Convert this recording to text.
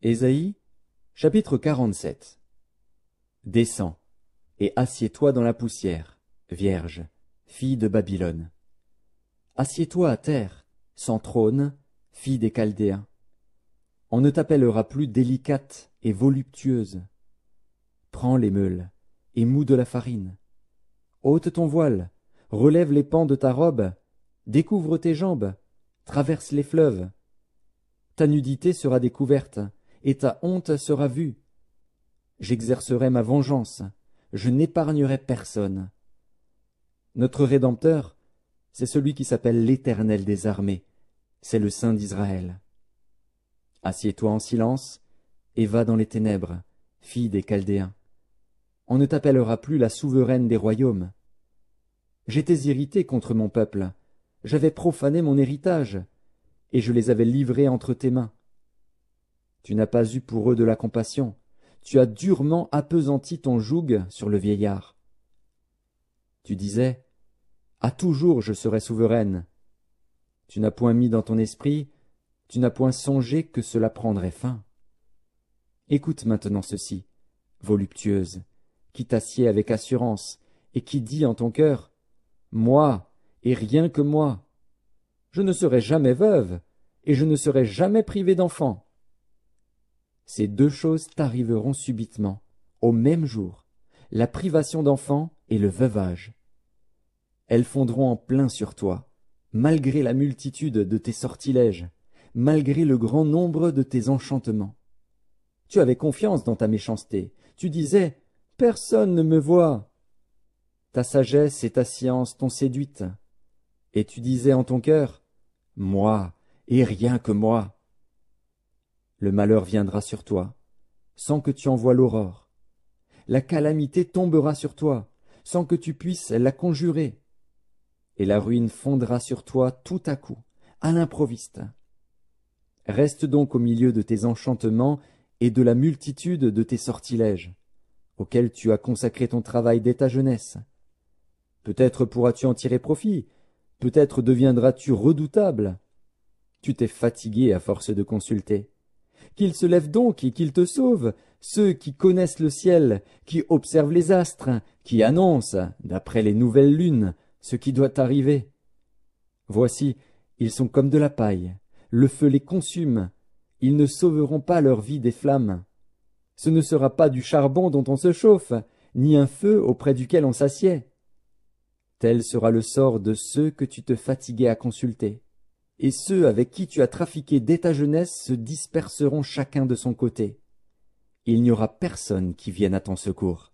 Ésaïe, chapitre 47 Descends, et assieds-toi dans la poussière, Vierge, fille de Babylone. Assieds-toi à terre, sans trône, fille des Chaldéens. On ne t'appellera plus délicate et voluptueuse. Prends les meules, et mous de la farine. Ôte ton voile, relève les pans de ta robe, découvre tes jambes, traverse les fleuves. Ta nudité sera découverte, et ta honte sera vue. J'exercerai ma vengeance, je n'épargnerai personne. Notre Rédempteur, c'est celui qui s'appelle l'Éternel des armées, c'est le Saint d'Israël. Assieds-toi en silence, et va dans les ténèbres, fille des Chaldéens. On ne t'appellera plus la souveraine des royaumes. J'étais irrité contre mon peuple, j'avais profané mon héritage, et je les avais livrés entre tes mains. Tu n'as pas eu pour eux de la compassion. Tu as durement appesanti ton joug sur le vieillard. Tu disais À toujours je serai souveraine. Tu n'as point mis dans ton esprit, tu n'as point songé que cela prendrait fin. Écoute maintenant ceci, voluptueuse, qui t'assied avec assurance, et qui dit en ton cœur Moi, et rien que moi. Je ne serai jamais veuve, et je ne serai jamais privée d'enfants. Ces deux choses t'arriveront subitement, au même jour, la privation d'enfants et le veuvage. Elles fondront en plein sur toi, malgré la multitude de tes sortilèges, malgré le grand nombre de tes enchantements. Tu avais confiance dans ta méchanceté, tu disais Personne ne me voit. Ta sagesse et ta science t'ont séduite. Et tu disais en ton cœur Moi, et rien que moi. Le malheur viendra sur toi, sans que tu en voies l'aurore. La calamité tombera sur toi, sans que tu puisses la conjurer. Et la ruine fondra sur toi tout à coup, à l'improviste. Reste donc au milieu de tes enchantements et de la multitude de tes sortilèges, auxquels tu as consacré ton travail dès ta jeunesse. Peut-être pourras-tu en tirer profit, peut-être deviendras-tu redoutable. Tu t'es fatigué à force de consulter. Qu'ils se lèvent donc et qu'ils te sauvent, ceux qui connaissent le ciel, qui observent les astres, qui annoncent, d'après les nouvelles lunes, ce qui doit arriver. Voici, ils sont comme de la paille, le feu les consume, ils ne sauveront pas leur vie des flammes. Ce ne sera pas du charbon dont on se chauffe, ni un feu auprès duquel on s'assied. Tel sera le sort de ceux que tu te fatiguais à consulter et ceux avec qui tu as trafiqué dès ta jeunesse se disperseront chacun de son côté. Il n'y aura personne qui vienne à ton secours.